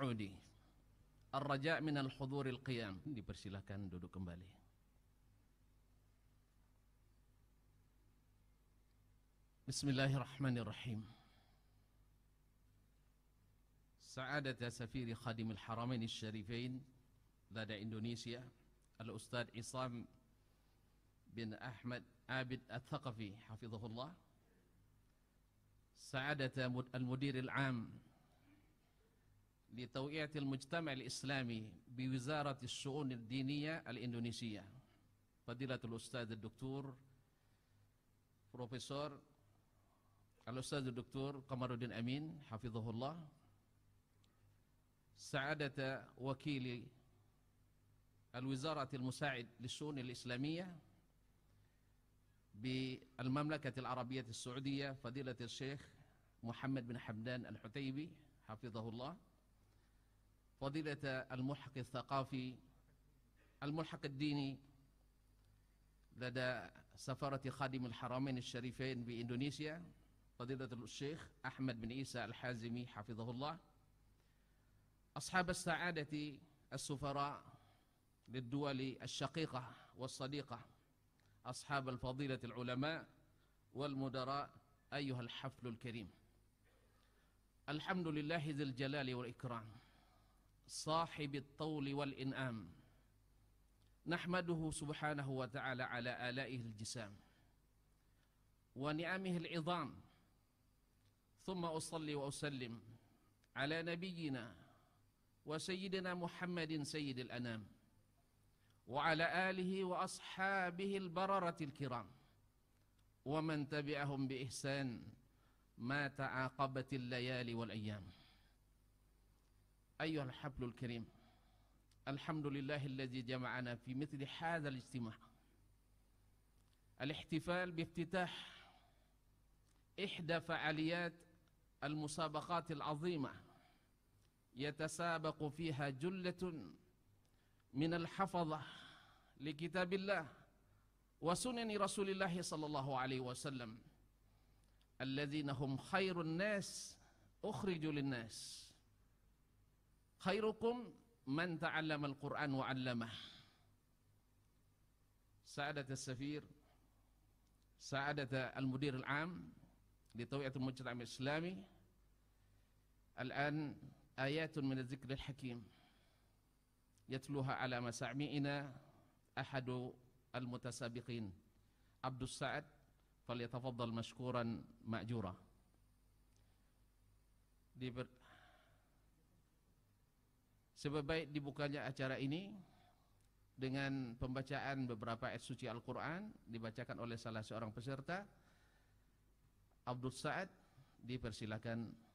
Saudi Ar-Raja minal huduril qiyam Dipersilahkan duduk kembali Bismillahirrahmanirrahim Sa'adat Safiri khadimil haramin Syarifain Lada Indonesia Al-Ustaz Isam bin Ahmad Abid Al-Thaqafi Hafizahullah Sa'adat Al-Mudir am لتوقيع المجتمع الإسلامي بوزارة الشؤون الدينية الإندونيسية فضيلة الأستاذ الدكتور بروفيسور الأستاذ الدكتور قمر الدين أمين حفظه الله سعادة وكيل الوزارة المساعد للشؤون الإسلامية بالمملكة العربية السعودية فضيلة الشيخ محمد بن حمدان الحتيبي حفظه الله فضيلة الملحق الثقافي الملحق الديني لدى سفارة خادم الحرمين الشريفين بإندونيسيا فضيلة الشيخ أحمد بن عيسى الحازمي حفظه الله أصحاب السعادة السفراء للدول الشقيقة والصديقة أصحاب الفضيلة العلماء والمدراء أيها الحفل الكريم الحمد لله ذي الجلال والإكرام صاحب الطول والإنعام نحمده سبحانه وتعالى على آلائه الجسام ونعمه العظام ثم أصلي وأسلم على نبينا وسيدنا محمد سيد الأنام وعلى آله وأصحابه البررة الكرام ومن تبعهم بإحسان ما تعاقبت الليالي والأيام أيها الحفل الكريم الحمد لله الذي جمعنا في مثل هذا الاجتماع الاحتفال بافتتاح إحدى فعاليات المسابقات العظيمة يتسابق فيها جلة من الحفظة لكتاب الله وسنن رسول الله صلى الله عليه وسلم الذين هم خير الناس أخرجوا للناس خيركم من تعلم القرآن وعلمه سعادة السفير سعادة المدير العام لتوعية المجتمع الإسلامي الآن آيات من الذكر الحكيم يتلوها على مسامعنا أحد المتسابقين عبد السعد فليتفضل مشكورا مأجورا Sebab baik dibukanya acara ini dengan pembacaan beberapa ayat suci Al-Quran dibacakan oleh salah seorang peserta Abdul Sa'ad dipersilakan